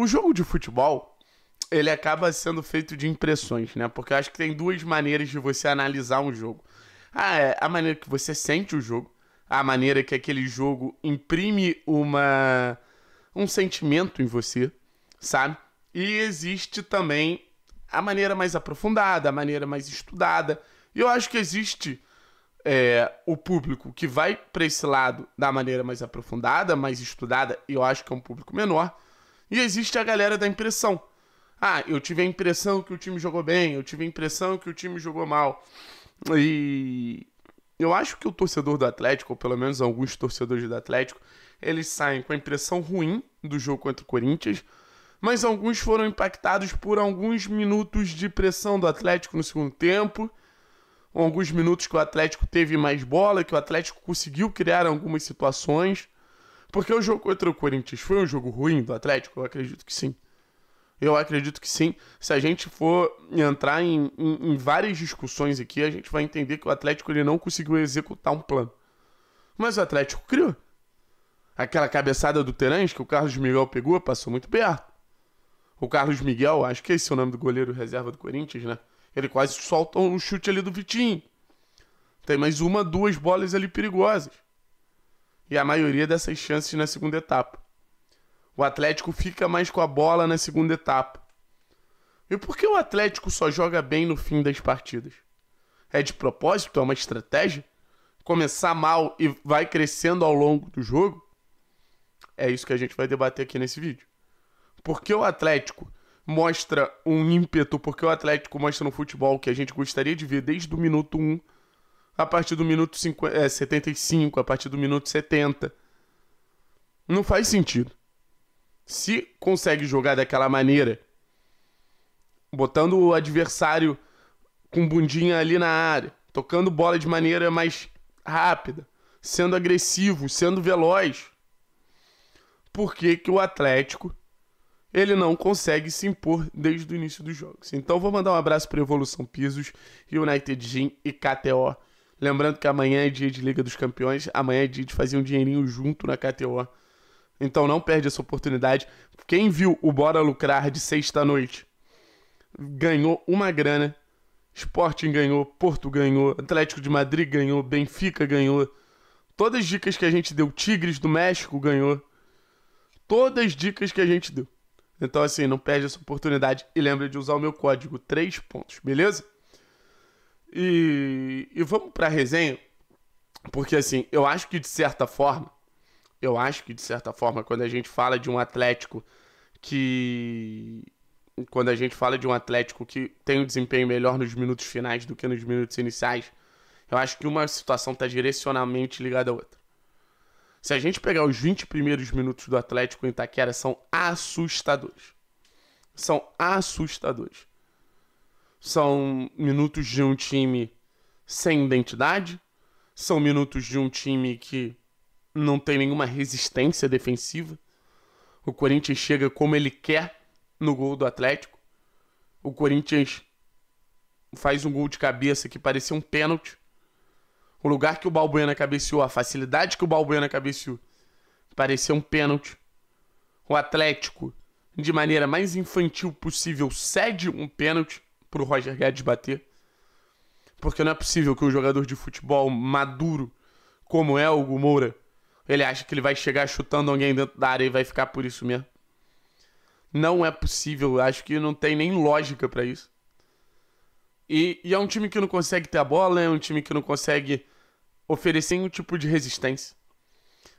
O jogo de futebol, ele acaba sendo feito de impressões, né? Porque eu acho que tem duas maneiras de você analisar um jogo. Ah, é a maneira que você sente o jogo, a maneira que aquele jogo imprime uma um sentimento em você, sabe? E existe também a maneira mais aprofundada, a maneira mais estudada. E eu acho que existe é, o público que vai para esse lado da maneira mais aprofundada, mais estudada, e eu acho que é um público menor. E existe a galera da impressão. Ah, eu tive a impressão que o time jogou bem, eu tive a impressão que o time jogou mal. E eu acho que o torcedor do Atlético, ou pelo menos alguns torcedores do Atlético, eles saem com a impressão ruim do jogo contra o Corinthians, mas alguns foram impactados por alguns minutos de pressão do Atlético no segundo tempo, alguns minutos que o Atlético teve mais bola, que o Atlético conseguiu criar algumas situações. Porque o jogo contra o Corinthians foi um jogo ruim do Atlético? Eu acredito que sim. Eu acredito que sim. Se a gente for entrar em, em, em várias discussões aqui, a gente vai entender que o Atlético ele não conseguiu executar um plano. Mas o Atlético criou. Aquela cabeçada do Terãs que o Carlos Miguel pegou, passou muito perto. O Carlos Miguel, acho que esse é o nome do goleiro reserva do Corinthians, né? Ele quase solta um chute ali do Vitinho. Tem mais uma, duas bolas ali perigosas e a maioria dessas chances na segunda etapa. O Atlético fica mais com a bola na segunda etapa. E por que o Atlético só joga bem no fim das partidas? É de propósito? É uma estratégia? Começar mal e vai crescendo ao longo do jogo? É isso que a gente vai debater aqui nesse vídeo. Por que o Atlético mostra um ímpeto? Porque o Atlético mostra no futebol que a gente gostaria de ver desde o minuto 1 a partir do minuto 50, é, 75, a partir do minuto 70. Não faz sentido. Se consegue jogar daquela maneira, botando o adversário com bundinha ali na área, tocando bola de maneira mais rápida, sendo agressivo, sendo veloz, por que, que o Atlético ele não consegue se impor desde o início dos jogos? Então vou mandar um abraço para Evolução Pisos, United Gym e KTO Lembrando que amanhã é dia de Liga dos Campeões, amanhã é dia de fazer um dinheirinho junto na KTO. Então não perde essa oportunidade. Quem viu o Bora Lucrar de sexta-noite ganhou uma grana. Sporting ganhou, Porto ganhou, Atlético de Madrid ganhou, Benfica ganhou. Todas as dicas que a gente deu, Tigres do México ganhou. Todas as dicas que a gente deu. Então, assim, não perde essa oportunidade e lembra de usar o meu código 3 pontos, beleza? E, e vamos a resenha, porque assim, eu acho que de certa forma, eu acho que de certa forma, quando a gente fala de um Atlético que. Quando a gente fala de um Atlético que tem um desempenho melhor nos minutos finais do que nos minutos iniciais, eu acho que uma situação está direcionalmente ligada à outra. Se a gente pegar os 20 primeiros minutos do Atlético em Itaquera, são assustadores. São assustadores. São minutos de um time sem identidade, são minutos de um time que não tem nenhuma resistência defensiva. O Corinthians chega como ele quer no gol do Atlético. O Corinthians faz um gol de cabeça que parecia um pênalti. O lugar que o Balbuena cabeceou, a facilidade que o Balbuena cabeceou, parecia um pênalti. O Atlético, de maneira mais infantil possível, cede um pênalti pro Roger Guedes bater. Porque não é possível que um jogador de futebol maduro, como é o Hugo Moura, ele acha que ele vai chegar chutando alguém dentro da área e vai ficar por isso mesmo. Não é possível, acho que não tem nem lógica para isso. E, e, é um time que não consegue ter a bola, é um time que não consegue oferecer nenhum tipo de resistência.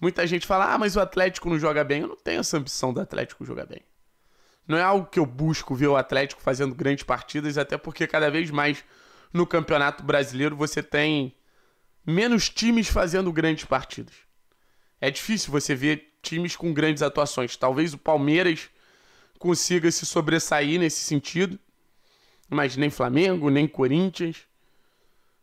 Muita gente fala, ah, mas o Atlético não joga bem. Eu não tenho essa ambição do Atlético jogar bem. Não é algo que eu busco ver o Atlético fazendo grandes partidas, até porque cada vez mais no Campeonato Brasileiro você tem menos times fazendo grandes partidas. É difícil você ver times com grandes atuações. Talvez o Palmeiras consiga se sobressair nesse sentido, mas nem Flamengo, nem Corinthians,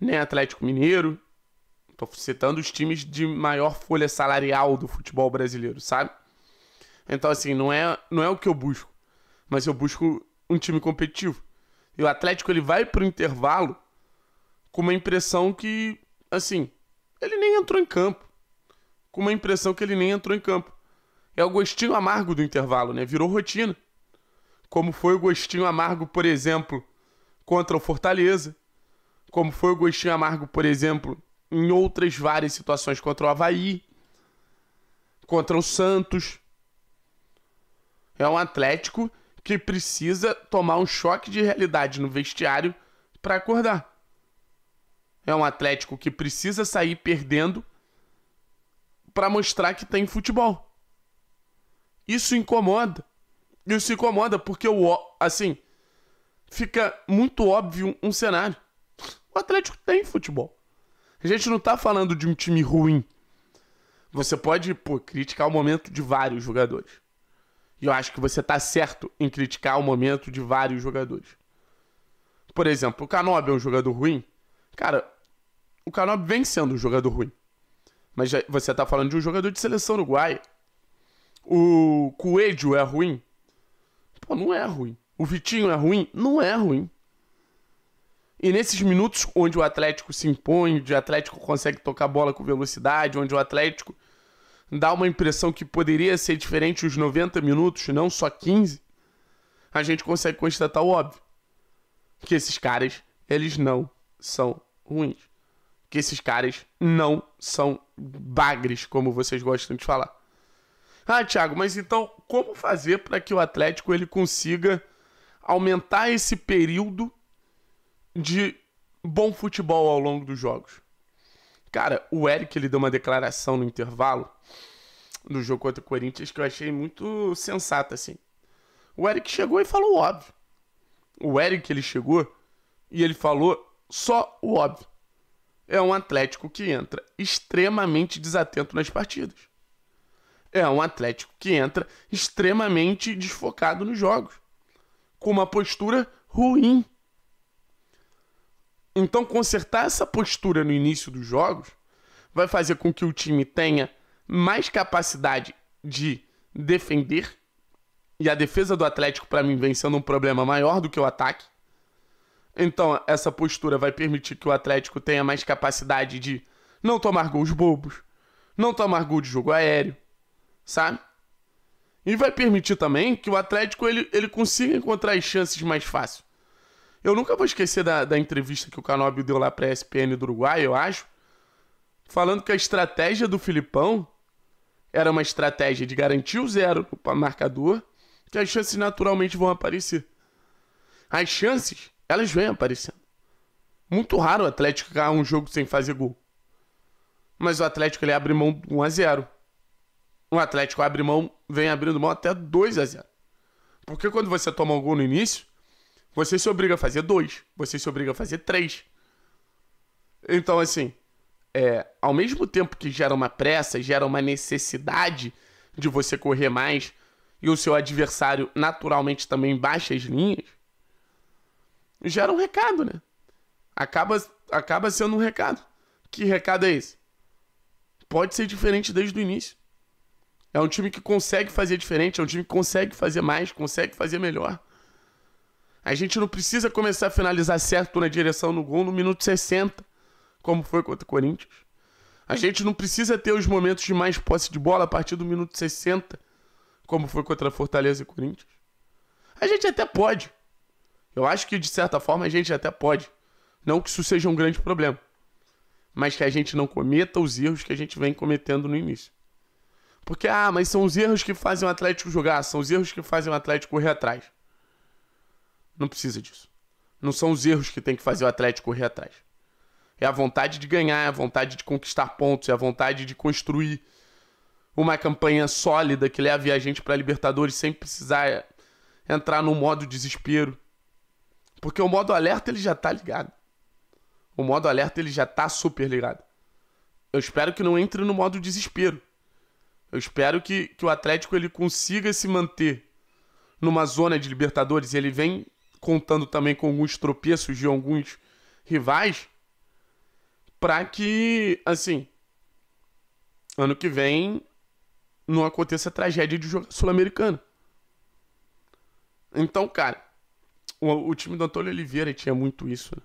nem Atlético Mineiro. Estou citando os times de maior folha salarial do futebol brasileiro, sabe? Então, assim, não é, não é o que eu busco mas eu busco um time competitivo. E o Atlético ele vai pro intervalo com uma impressão que, assim, ele nem entrou em campo. Com uma impressão que ele nem entrou em campo. É o gostinho amargo do intervalo, né? Virou rotina. Como foi o gostinho amargo, por exemplo, contra o Fortaleza. Como foi o gostinho amargo, por exemplo, em outras várias situações contra o Havaí, contra o Santos. É um Atlético que precisa tomar um choque de realidade no vestiário para acordar. É um Atlético que precisa sair perdendo para mostrar que tem futebol. Isso incomoda. Isso incomoda porque o assim fica muito óbvio um cenário. O Atlético tem futebol. A gente não tá falando de um time ruim. Você pode, pô, criticar o momento de vários jogadores. E eu acho que você tá certo em criticar o momento de vários jogadores. Por exemplo, o Canob é um jogador ruim? Cara, o Canob vem sendo um jogador ruim. Mas você tá falando de um jogador de seleção uruguaia. O Coelho é ruim? Pô, não é ruim. O Vitinho é ruim? Não é ruim. E nesses minutos onde o Atlético se impõe, onde o Atlético consegue tocar bola com velocidade, onde o Atlético dá uma impressão que poderia ser diferente os 90 minutos, não só 15, a gente consegue constatar o óbvio. Que esses caras, eles não são ruins. Que esses caras não são bagres, como vocês gostam de falar. Ah, Thiago, mas então como fazer para que o Atlético ele consiga aumentar esse período de bom futebol ao longo dos jogos? Cara, o Eric ele deu uma declaração no intervalo do jogo contra o Corinthians que eu achei muito sensata, assim. O Eric chegou e falou o óbvio. O Eric ele chegou e ele falou só o óbvio. É um Atlético que entra extremamente desatento nas partidas. É um Atlético que entra extremamente desfocado nos jogos. Com uma postura ruim então, consertar essa postura no início dos jogos vai fazer com que o time tenha mais capacidade de defender. E a defesa do Atlético, para mim, vem sendo um problema maior do que o ataque. Então, essa postura vai permitir que o Atlético tenha mais capacidade de não tomar gols bobos, não tomar gol de jogo aéreo, sabe? E vai permitir também que o Atlético ele, ele consiga encontrar as chances mais fácil. Eu nunca vou esquecer da, da entrevista que o Canóbio deu lá pra SPN do Uruguai, eu acho, falando que a estratégia do Filipão era uma estratégia de garantir o zero para marcador, que as chances naturalmente vão aparecer. As chances, elas vêm aparecendo. Muito raro o Atlético ganhar um jogo sem fazer gol. Mas o Atlético ele abre mão 1 a 0. O Atlético abre mão, vem abrindo mão até 2 a 0. Porque quando você toma um gol no início, você se obriga a fazer dois, você se obriga a fazer três. Então, assim, é, ao mesmo tempo que gera uma pressa, gera uma necessidade de você correr mais e o seu adversário naturalmente também baixa as linhas, gera um recado, né? Acaba, acaba sendo um recado. Que recado é esse? Pode ser diferente desde o início. É um time que consegue fazer diferente, é um time que consegue fazer mais, consegue fazer melhor. A gente não precisa começar a finalizar certo na direção do gol no minuto 60, como foi contra o Corinthians. A gente não precisa ter os momentos de mais posse de bola a partir do minuto 60, como foi contra a Fortaleza e Corinthians. A gente até pode. Eu acho que de certa forma a gente até pode. Não que isso seja um grande problema, mas que a gente não cometa os erros que a gente vem cometendo no início. Porque, ah, mas são os erros que fazem o Atlético jogar, são os erros que fazem o Atlético correr atrás. Não precisa disso. Não são os erros que tem que fazer o Atlético correr atrás. É a vontade de ganhar, é a vontade de conquistar pontos, é a vontade de construir uma campanha sólida que leve a gente para a Libertadores sem precisar entrar no modo desespero. Porque o modo alerta ele já tá ligado. O modo alerta ele já tá super ligado. Eu espero que não entre no modo desespero. Eu espero que, que o Atlético ele consiga se manter numa zona de Libertadores. Ele vem contando também com alguns tropeços de alguns rivais, para que, assim, ano que vem não aconteça tragédia de jogo sul americano Então, cara, o, o, time do Antônio Oliveira tinha muito isso. Né?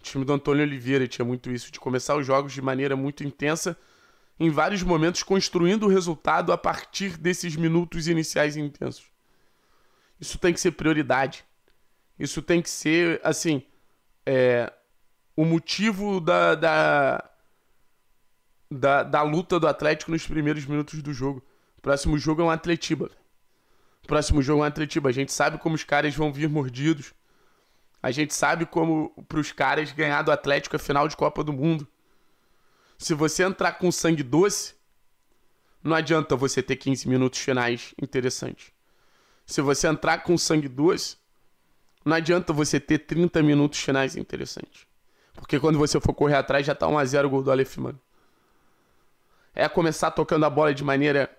O time do Antônio Oliveira tinha muito isso, de começar os jogos de maneira muito intensa, em vários momentos construindo o resultado a partir desses minutos iniciais intensos. Isso tem que ser prioridade. Isso tem que ser, assim, é, o motivo da, da, da, da, luta do Atlético nos primeiros minutos do jogo. Próximo jogo é um Atletiba. Próximo jogo é um Atletiba. A gente sabe como os caras vão vir mordidos. A gente sabe como para os caras ganhar do Atlético a final de Copa do Mundo. Se você entrar com sangue doce, não adianta você ter 15 minutos finais interessantes. Se você entrar com sangue doce, não adianta você ter 30 minutos finais interessantes. Porque quando você for correr atrás, já tá 1x0 o gol do Aleph, mano. É começar tocando a bola de maneira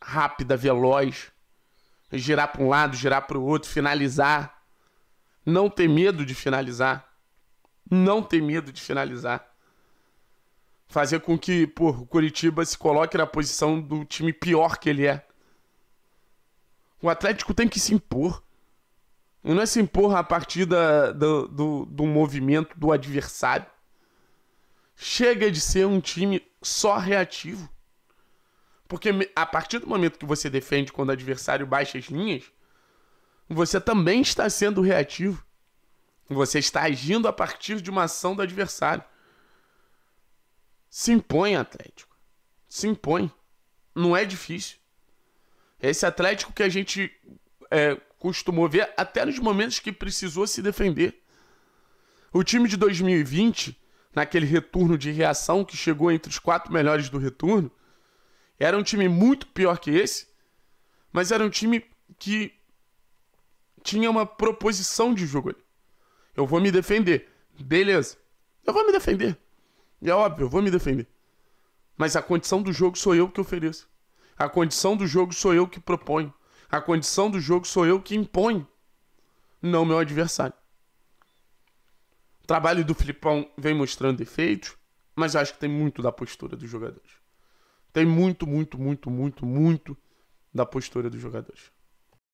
rápida, veloz. Girar para um lado, girar para o outro, finalizar. Não ter medo de finalizar. Não ter medo de finalizar. Fazer com que, o Curitiba se coloque na posição do time pior que ele é. O Atlético tem que se impor. E não é se empurra a partir da, do, do, do movimento do adversário. Chega de ser um time só reativo. Porque a partir do momento que você defende quando o adversário baixa as linhas, você também está sendo reativo. Você está agindo a partir de uma ação do adversário. Se impõe, Atlético. Se impõe. Não é difícil. Esse Atlético que a gente é, costumou ver até nos momentos que precisou se defender. O time de 2020, naquele retorno de reação que chegou entre os quatro melhores do retorno, era um time muito pior que esse, mas era um time que tinha uma proposição de jogo ali. Eu vou me defender. Beleza. Eu vou me defender. É óbvio, eu vou me defender. Mas a condição do jogo sou eu que ofereço. A condição do jogo sou eu que proponho. A condição do jogo sou eu que impõe, não meu adversário. O trabalho do Filipão vem mostrando defeitos, mas acho que tem muito da postura dos jogadores. Tem muito, muito, muito, muito, muito da postura dos jogadores.